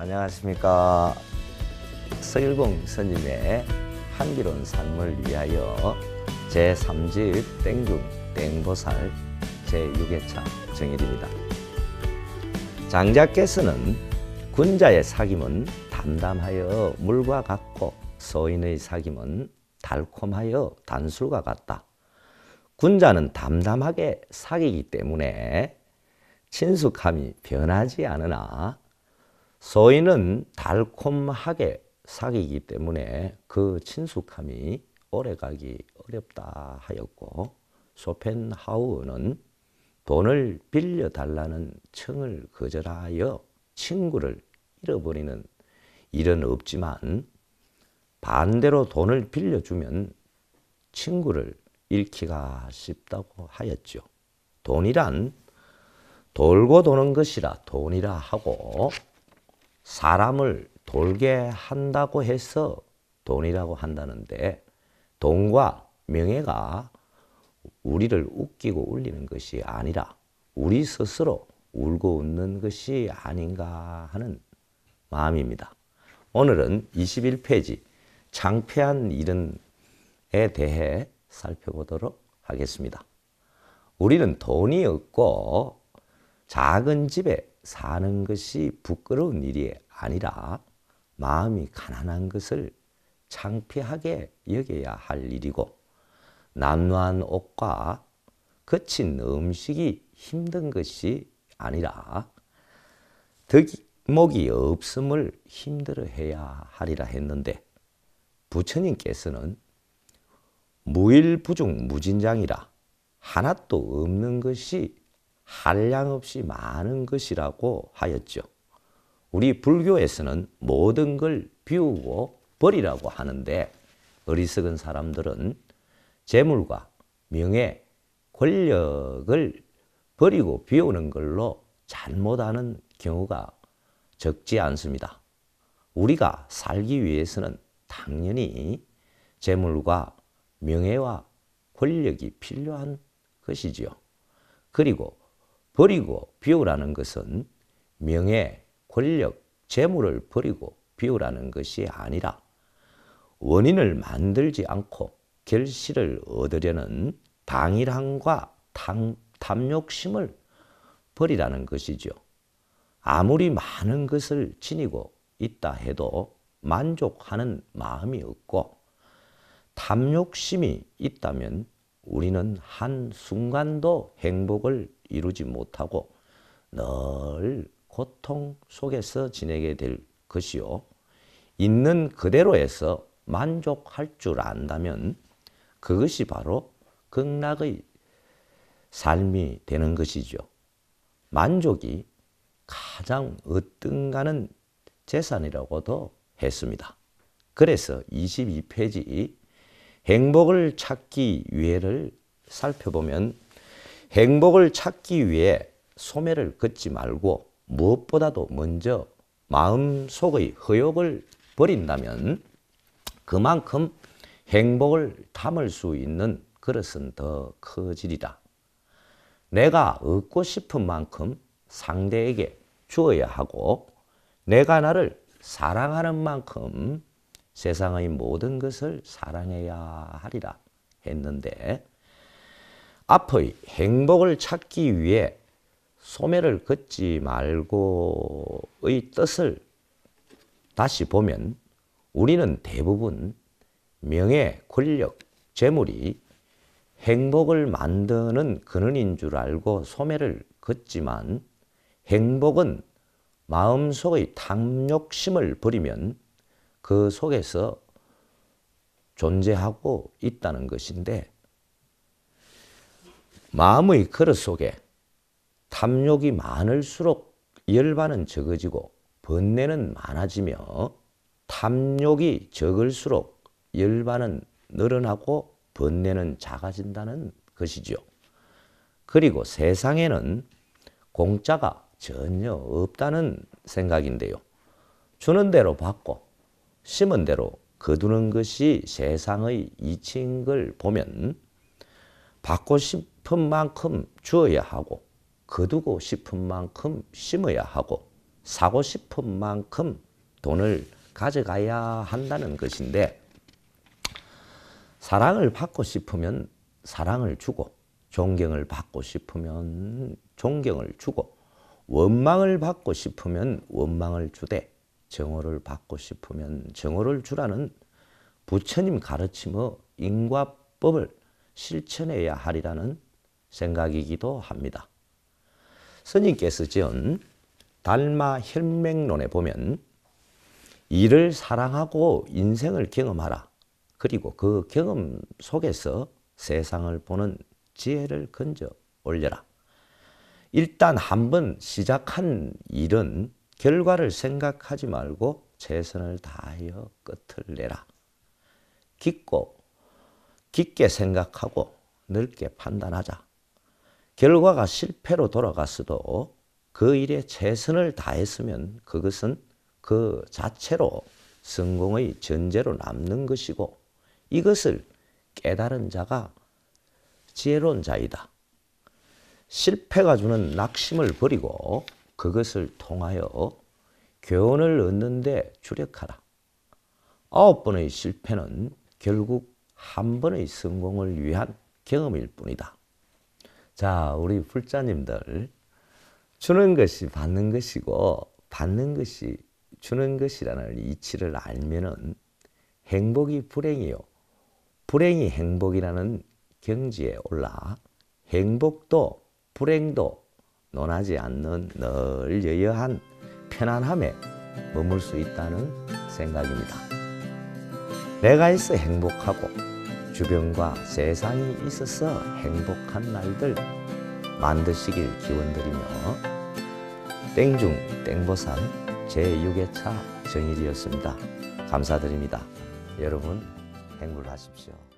안녕하십니까. 서일공 스님의 한기로운 삶을 위하여 제3집 땡중 땡보살 제6회차 정일입니다. 장자께서는 군자의 사귐은 담담하여 물과 같고 소인의 사귐은 달콤하여 단술과 같다. 군자는 담담하게 사귀기 때문에 친숙함이 변하지 않으나 소인은 달콤하게 사귀기 때문에 그 친숙함이 오래가기 어렵다 하였고 쇼펜하우어는 돈을 빌려달라는 청을 거절하여 친구를 잃어버리는 일은 없지만 반대로 돈을 빌려주면 친구를 잃기가 쉽다고 하였죠. 돈이란 돌고 도는 것이라 돈이라 하고 사람을 돌게 한다고 해서 돈이라고 한다는데 돈과 명예가 우리를 웃기고 울리는 것이 아니라 우리 스스로 울고 웃는 것이 아닌가 하는 마음입니다. 오늘은 21페이지 창피한 일은에 대해 살펴보도록 하겠습니다. 우리는 돈이 없고 작은 집에 사는 것이 부끄러운 일이 아니라 마음이 가난한 것을 창피하게 여겨야 할 일이고 남루한 옷과 거친 음식이 힘든 것이 아니라 덕목이 없음을 힘들어해야 하리라 했는데 부처님께서는 무일부중 무진장이라 하나도 없는 것이 한량 없이 많은 것이라고 하였죠. 우리 불교에서는 모든 걸 비우고 버리라고 하는데 어리석은 사람들은 재물과 명예, 권력을 버리고 비우는 걸로 잘못하는 경우가 적지 않습니다. 우리가 살기 위해서는 당연히 재물과 명예와 권력이 필요한 것이지요. 그리고 버리고 비우라는 것은 명예, 권력, 재물을 버리고 비우라는 것이 아니라 원인을 만들지 않고 결실을 얻으려는 방일함과 탐, 탐욕심을 버리라는 것이죠. 아무리 많은 것을 지니고 있다 해도 만족하는 마음이 없고 탐욕심이 있다면 우리는 한순간도 행복을 이루지 못하고 늘 고통 속에서 지내게 될 것이요. 있는 그대로에서 만족할 줄 안다면 그것이 바로 극락의 삶이 되는 것이죠. 만족이 가장 어떤 가는 재산이라고도 했습니다. 그래서 22페이지 행복을 찾기 위해를 살펴보면 행복을 찾기 위해 소매를 걷지 말고 무엇보다도 먼저 마음속의 허욕을 버린다면 그만큼 행복을 담을 수 있는 그릇은 더 커지리라. 내가 얻고 싶은 만큼 상대에게 주어야 하고 내가 나를 사랑하는 만큼 세상의 모든 것을 사랑해야 하리라 했는데 앞의 행복을 찾기 위해 소매를 걷지 말고의 뜻을 다시 보면 우리는 대부분 명예, 권력, 재물이 행복을 만드는 근원인 줄 알고 소매를 걷지만 행복은 마음속의 탐욕심을 버리면 그 속에서 존재하고 있다는 것인데 마음의 그릇 속에 탐욕이 많을수록 열반은 적어지고 번뇌는 많아지며 탐욕이 적을수록 열반은 늘어나고 번뇌는 작아진다는 것이지요. 그리고 세상에는 공짜가 전혀 없다는 생각인데요. 주는 대로 받고 심은 대로 거두는 것이 세상의 이치인 걸 보면 받고 싶 싶은 만큼 주어야 하고 거두고 싶은 만큼 심어야 하고 사고 싶은 만큼 돈을 가져가야 한다는 것인데 사랑을 받고 싶으면 사랑을 주고 존경을 받고 싶으면 존경을 주고 원망을 받고 싶으면 원망을 주되 정오를 받고 싶으면 정오를 주라는 부처님 가르침의 인과법을 실천해야 하리라는 생각이기도 합니다. 스님께서 지은 달마 혈맹론에 보면 이를 사랑하고 인생을 경험하라. 그리고 그 경험 속에서 세상을 보는 지혜를 건져 올려라. 일단 한번 시작한 일은 결과를 생각하지 말고 최선을 다하여 끝을 내라. 깊고 깊게 생각하고 넓게 판단하자. 결과가 실패로 돌아갔어도 그 일에 최선을 다했으면 그것은 그 자체로 성공의 전제로 남는 것이고 이것을 깨달은 자가 지혜로운 자이다. 실패가 주는 낙심을 버리고 그것을 통하여 교훈을 얻는데 주력하라. 아홉 번의 실패는 결국 한 번의 성공을 위한 경험일 뿐이다. 자, 우리 불자님들. 주는 것이 받는 것이고, 받는 것이 주는 것이라는 이치를 알면은 행복이 불행이요. 불행이 행복이라는 경지에 올라 행복도 불행도 논하지 않는 늘 여여한 편안함에 머물 수 있다는 생각입니다. 내가 있어 행복하고 주변과 세상이 있어서 행복한 날들 만드시길 기원드리며 땡중 땡보산 제6회차 정일이었습니다. 감사드립니다. 여러분 행복하십시오.